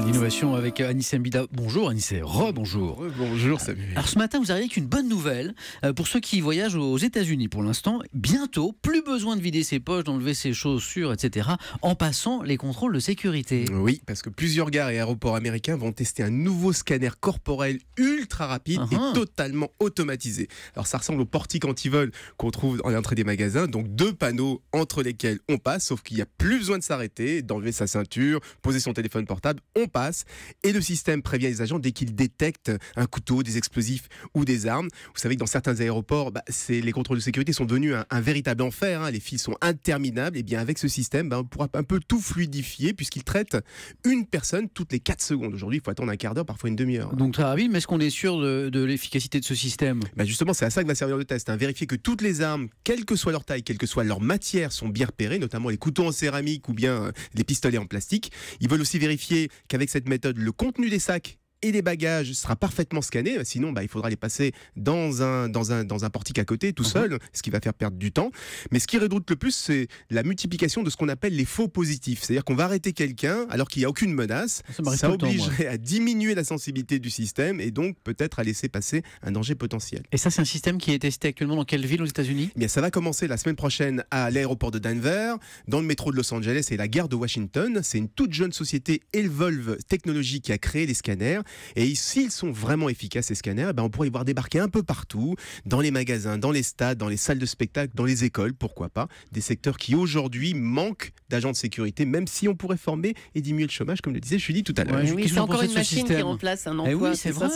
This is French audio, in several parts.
L'innovation avec Anissa Mbida. Bonjour Anissa. re Bonjour Re-bonjour Samuel. Alors ce matin, vous arrivez avec une bonne nouvelle euh, pour ceux qui voyagent aux États-Unis pour l'instant. Bientôt, plus besoin de vider ses poches, d'enlever ses chaussures, etc. en passant les contrôles de sécurité. Oui, parce que plusieurs gares et aéroports américains vont tester un nouveau scanner corporel ultra rapide et ah ah. totalement automatisé. Alors ça ressemble au portique antivol qu'on trouve en l'entrée des magasins, donc deux panneaux entre lesquels on passe, sauf qu'il n'y a plus besoin de s'arrêter, d'enlever sa ceinture, poser son téléphone portable passe. Et le système prévient les agents dès qu'ils détectent un couteau, des explosifs ou des armes. Vous savez que dans certains aéroports, bah, les contrôles de sécurité sont devenus un, véritable enfer. Hein. Les files sont interminables. Et eh bien avec ce système, bah, on pourra un peu tout fluidifier puisqu'il traite une personne toutes les 4 secondes. Aujourd'hui, il faut attendre un quart d'heure, parfois une demi-heure. Donc très rapide, mais est-ce qu'on est sûr de, l'efficacité de ce système bah Justement, c'est à ça que va servir le test. Hein. Vérifier que toutes les armes, quelle que soit leur taille, quelle que soit leur matière, sont bien repérées, notamment les couteaux en céramique ou bien euh, les pistolets en plastique. Ils veulent aussi vérifier avec cette méthode, le contenu des sacs et les bagages sera parfaitement scanné. Sinon, bah, il faudra les passer dans un, dans un, dans un portique à côté, tout mhm. seul, ce qui va faire perdre du temps. Mais ce qui redoute le plus, c'est la multiplication de ce qu'on appelle les faux positifs. C'est-à-dire qu'on va arrêter quelqu'un alors qu'il n'y a aucune menace. Ça, ça obligerait à diminuer la sensibilité du système et donc peut-être à laisser passer un danger potentiel. Et ça, c'est un système qui est testé actuellement dans quelle ville aux États-Unis eh Bien, ça va commencer la semaine prochaine à l'aéroport de Denver, dans le métro de Los Angeles et la gare de Washington. C'est une toute jeune société Evolve Technologies qui a créé les scanners et s'ils sont vraiment efficaces, ces scanners, eh ben, on pourrait y voir débarquer un peu partout, dans les magasins, dans les stades, dans les salles de spectacle, dans les écoles, pourquoi pas, des secteurs qui aujourd'hui manquent d'agents de sécurité, même si on pourrait former et diminuer le chômage, comme le disait Julie tout à l'heure. oui, c'est encore une machine qui remplace un eh emploi. c'est vrai.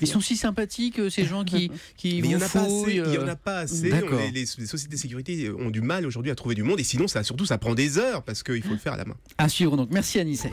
Ils sont si sympathiques, euh, ces gens qui, qui Mais il n'y en, a pas assez. Euh. les, sociétés de sécurité ont du mal aujourd'hui à trouver du monde, et sinon, ça, surtout, ça prend des heures, parce qu'il faut le faire à la main. À suivre, donc. Merci, Anissé.